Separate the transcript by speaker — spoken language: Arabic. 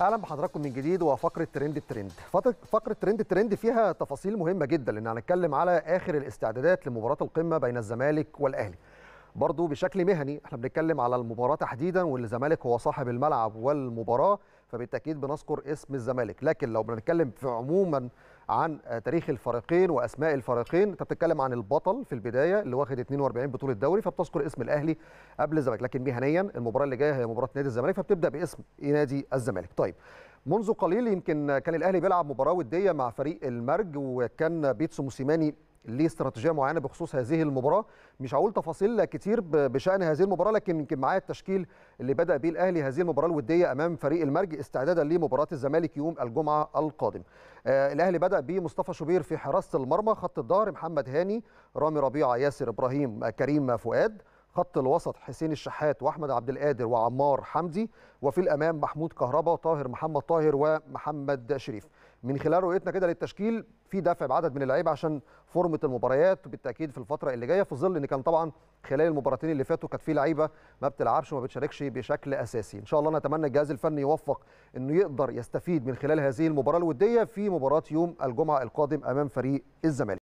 Speaker 1: اهلا بحضراتكم من جديد وفقره ترند الترند فقره ترند الترند فيها تفاصيل مهمه جدا لان هنتكلم على اخر الاستعدادات لمباراه القمه بين الزمالك والاهلي برضو بشكل مهني احنا بنتكلم على المباراه تحديدا واللي الزمالك هو صاحب الملعب والمباراه فبالتاكيد بنذكر اسم الزمالك لكن لو بنتكلم في عموما عن تاريخ الفريقين واسماء الفريقين انت بتتكلم عن البطل في البدايه اللي واخد 42 بطوله دوري فبتذكر اسم الاهلي قبل الزمالك لكن مهنيا المباراه اللي جايه هي مباراه نادي الزمالك فبتبدا باسم نادي الزمالك طيب منذ قليل يمكن كان الاهلي بيلعب مباراه وديه مع فريق المرج وكان بيتسو موسيماني ليه استراتيجيه معينه بخصوص هذه المباراه مش هقول تفاصيل كتير بشان هذه المباراه لكن يمكن معايا التشكيل اللي بدا بيه الاهلي هذه المباراه الوديه امام فريق المرج استعدادا لمباراه الزمالك يوم الجمعه القادم آه الاهلي بدا بمصطفى شوبير في حراسه المرمى خط الظهر محمد هاني رامي ربيعه ياسر ابراهيم كريم فؤاد خط الوسط حسين الشحات واحمد عبد القادر وعمار حمدي وفي الامام محمود كهربا طاهر محمد طاهر ومحمد شريف من خلال رؤيتنا كده للتشكيل في دفع بعدد من اللعيبه عشان فورمه المباريات بالتاكيد في الفتره اللي جايه في ظل ان كان طبعا خلال المباراتين اللي فاتوا كانت في لعيبه ما بتلعبش وما بتشاركش بشكل اساسي ان شاء الله نتمنى الجهاز الفني يوفق انه يقدر يستفيد من خلال هذه المباراه الوديه في مباراه يوم الجمعه القادم امام فريق الزمالك